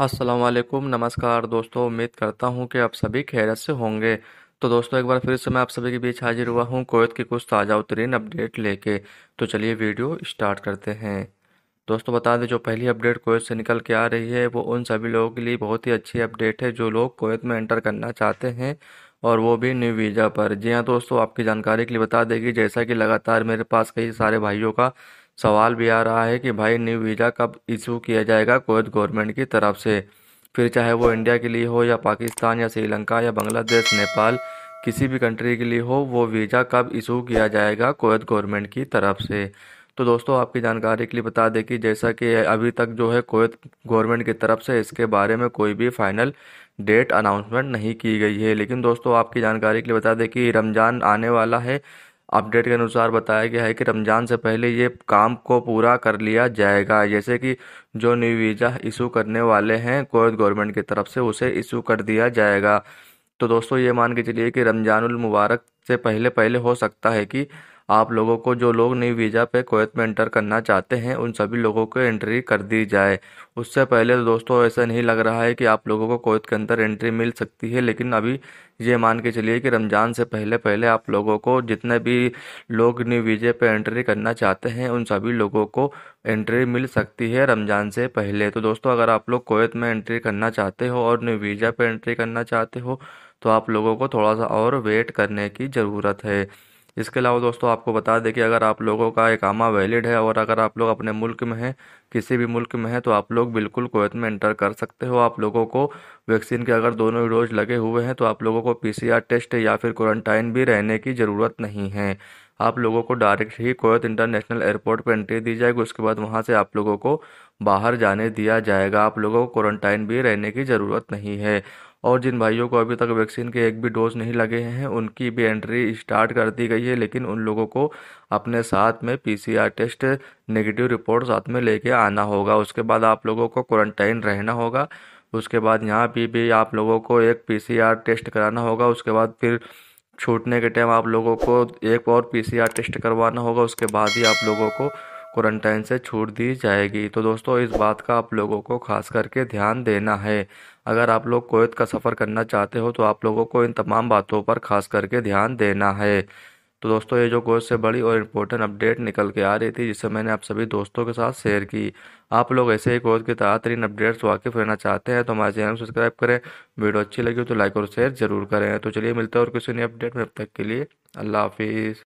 वालेकुम नमस्कार दोस्तों उम्मीद करता हूँ कि आप सभी खैरत से होंगे तो दोस्तों एक बार फिर से मैं आप सभी के बीच हाजिर हुआ हूँ कोवैत की कुछ ताज़ा उतरीन अपडेट लेके तो चलिए वीडियो स्टार्ट करते हैं दोस्तों बता दें जो पहली अपडेट कोवैत से निकल के आ रही है वो उन सभी लोगों के लिए बहुत ही अच्छी अपडेट है जो लोग कोवैत में एंटर करना चाहते हैं और वो भी न्यू वीज़ा पर जी हाँ दोस्तों आपकी जानकारी के लिए बता देगी जैसा कि लगातार मेरे पास कई सारे भाइयों का सवाल भी आ रहा है कि भाई न्यू वीज़ा कब इशू किया जाएगा कुवैत गवर्नमेंट की तरफ से फिर चाहे वो इंडिया के लिए हो या पाकिस्तान या श्रीलंका या बांग्लादेश नेपाल किसी भी कंट्री के लिए हो वो वीज़ा कब इशू किया जाएगा कुवैत गवर्नमेंट की तरफ से तो दोस्तों आपकी जानकारी के लिए बता दें कि जैसा कि अभी तक जो है कुवैत गवर्नमेंट की तरफ से इसके बारे में कोई भी फाइनल डेट अनाउंसमेंट नहीं की गई है लेकिन दोस्तों आपकी जानकारी के लिए बता दें कि रमज़ान आने वाला है अपडेट के अनुसार बताया गया है कि रमज़ान से पहले ये काम को पूरा कर लिया जाएगा जैसे कि जो न्यू वीज़ा इशू करने वाले हैं कोवैत गवर्नमेंट की तरफ से उसे इशू कर दिया जाएगा तो दोस्तों ये मान के चलिए कि रमज़ानुल मुबारक से पहले पहले हो सकता है कि आप लोगों को जो लोग नई वीज़ा पे कोवैत में एंटर करना चाहते हैं उन सभी लोगों को एंट्री कर दी जाए उससे पहले तो दोस्तों ऐसा नहीं लग रहा है कि आप लोगों को कोवैत के अंदर एंट्री मिल सकती है लेकिन अभी ये मान के चलिए कि रमज़ान से पहले पहले आप लोगों को जितने भी लोग न्यू वीज़े पे एंट्री करना चाहते हैं उन सभी लोगों को एंट्री मिल सकती है रमज़ान से पहले तो दोस्तों अगर आप लोग कोवैत में एंट्री करना चाहते हो और न्यू वीज़ा पर एंट्री करना चाहते हो तो आप लोगों को थोड़ा सा और वेट करने की ज़रूरत है इसके अलावा दोस्तों आपको बता दें कि अगर आप लोगों का इकामा वैलिड है और अगर आप लोग अपने मुल्क में हैं किसी भी मुल्क में हैं तो आप लोग बिल्कुल कोवैत में इंटर कर सकते हो आप लोगों को वैक्सीन के अगर दोनों ही डोज लगे हुए हैं तो आप लोगों को आर टेस्ट या फिर क्वारंटाइन भी रहने की ज़रूरत नहीं है आप लोगों को डायरेक्ट ही कोयत इंटरनेशनल एयरपोर्ट पर एंट्री दी जाएगी उसके बाद वहाँ से आप लोगों को बाहर जाने दिया जाएगा आप लोगों को क्वारंटाइन भी रहने की ज़रूरत नहीं है और जिन भाइयों को अभी तक वैक्सीन के एक भी डोज नहीं लगे हैं उनकी भी एंट्री स्टार्ट कर दी गई है लेकिन उन लोगों को अपने साथ में पीसीआर टेस्ट नेगेटिव रिपोर्ट साथ में लेके आना होगा उसके बाद आप लोगों को क्वारंटाइन रहना होगा उसके बाद यहाँ भी, भी आप लोगों को एक पीसीआर टेस्ट कराना होगा उसके बाद फिर छूटने के टाइम आप लोगों को एक और पीसीआर टेस्ट करवाना होगा उसके बाद ही आप लोगों को क्वारंटाइन से छूट दी जाएगी तो दोस्तों इस बात का आप लोगों को खास करके ध्यान देना है अगर आप लोग कोवैत का सफ़र करना चाहते हो तो आप लोगों को इन तमाम बातों पर खास करके ध्यान देना है तो दोस्तों ये जो कोवैत से बड़ी और इम्पोर्टेंट अपडेट निकल के आ रही थी जिसे मैंने आप सभी दोस्तों के साथ शेयर की आप लोग ऐसे ही कोवैत के तहत तरीन अपडेट्स वाकिफ रहना चाहते हैं तो हमारे चैनल सब्सक्राइब करें वीडियो अच्छी लगी तो लाइक और शेयर जरूर करें तो चलिए मिलते हैं और किसी नई अपडेट में अब तक के लिए अल्लाह हाफिज़